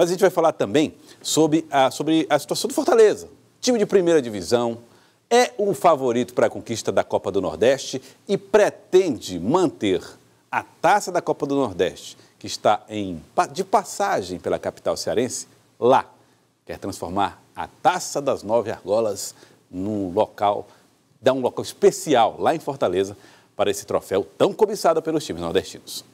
Mas a gente vai falar também sobre a, sobre a situação do Fortaleza. Time de primeira divisão, é o favorito para a conquista da Copa do Nordeste e pretende manter a taça da Copa do Nordeste, que está em, de passagem pela capital cearense, lá. Quer transformar a taça das nove argolas num local, dar um local especial lá em Fortaleza para esse troféu tão cobiçado pelos times nordestinos.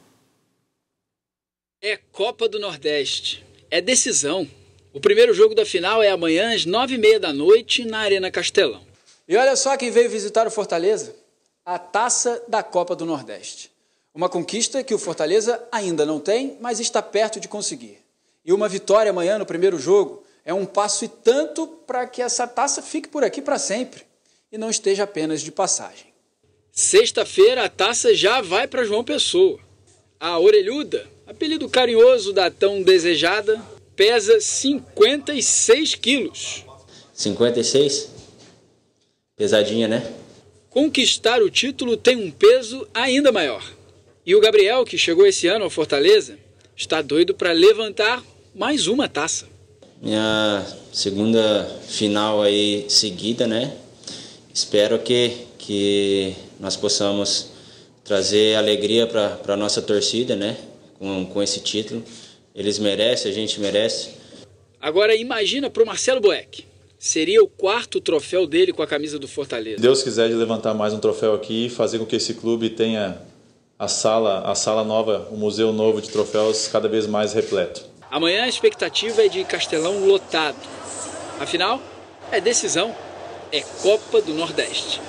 É Copa do Nordeste é decisão. O primeiro jogo da final é amanhã às nove e meia da noite na Arena Castelão. E olha só quem veio visitar o Fortaleza: a taça da Copa do Nordeste. Uma conquista que o Fortaleza ainda não tem, mas está perto de conseguir. E uma vitória amanhã no primeiro jogo é um passo e tanto para que essa taça fique por aqui para sempre e não esteja apenas de passagem. Sexta-feira a taça já vai para João Pessoa. A orelhuda apelido carinhoso da tão desejada, pesa 56 quilos. 56? Pesadinha, né? Conquistar o título tem um peso ainda maior. E o Gabriel, que chegou esse ano ao Fortaleza, está doido para levantar mais uma taça. Minha segunda final aí seguida, né? Espero que, que nós possamos trazer alegria para a nossa torcida, né? com, com esse título. Eles merecem, a gente merece. Agora imagina para o Marcelo Boeck. Seria o quarto troféu dele com a camisa do Fortaleza. Deus quiser de levantar mais um troféu aqui e fazer com que esse clube tenha a sala, a sala nova, o museu novo de troféus cada vez mais repleto. Amanhã a expectativa é de Castelão lotado. Afinal, é decisão, é Copa do Nordeste.